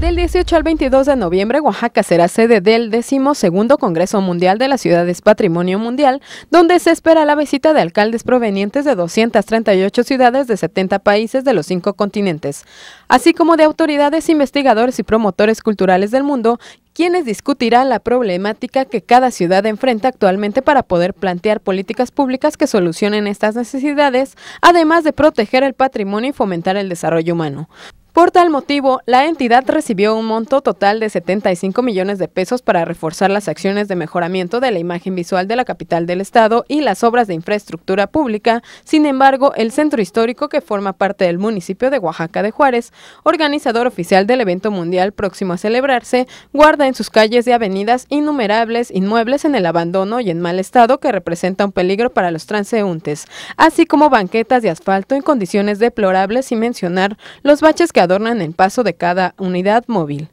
Del 18 al 22 de noviembre, Oaxaca será sede del 12 Congreso Mundial de las Ciudades Patrimonio Mundial, donde se espera la visita de alcaldes provenientes de 238 ciudades de 70 países de los cinco continentes, así como de autoridades, investigadores y promotores culturales del mundo, quienes discutirán la problemática que cada ciudad enfrenta actualmente para poder plantear políticas públicas que solucionen estas necesidades, además de proteger el patrimonio y fomentar el desarrollo humano. Por tal motivo, la entidad recibió un monto total de 75 millones de pesos para reforzar las acciones de mejoramiento de la imagen visual de la capital del estado y las obras de infraestructura pública. Sin embargo, el centro histórico que forma parte del municipio de Oaxaca de Juárez, organizador oficial del evento mundial próximo a celebrarse, guarda en sus calles y avenidas innumerables inmuebles en el abandono y en mal estado que representa un peligro para los transeúntes, así como banquetas de asfalto en condiciones deplorables sin mencionar los baches que adornan el paso de cada unidad móvil.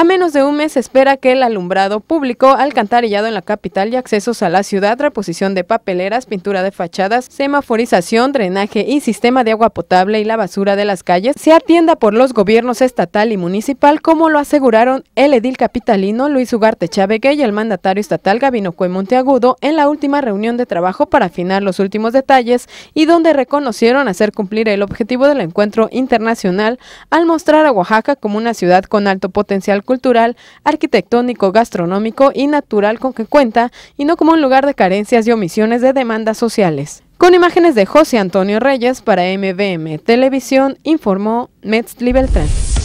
A menos de un mes espera que el alumbrado público, alcantarillado en la capital y accesos a la ciudad, reposición de papeleras, pintura de fachadas, semaforización, drenaje y sistema de agua potable y la basura de las calles se atienda por los gobiernos estatal y municipal, como lo aseguraron el edil capitalino Luis Ugarte Chávez y el mandatario estatal Gabino Cue Monteagudo en la última reunión de trabajo para afinar los últimos detalles y donde reconocieron hacer cumplir el objetivo del encuentro internacional al mostrar a Oaxaca como una ciudad con alto potencial cultural, arquitectónico, gastronómico y natural con que cuenta, y no como un lugar de carencias y omisiones de demandas sociales. Con imágenes de José Antonio Reyes para MBM Televisión, informó Metz Libertad.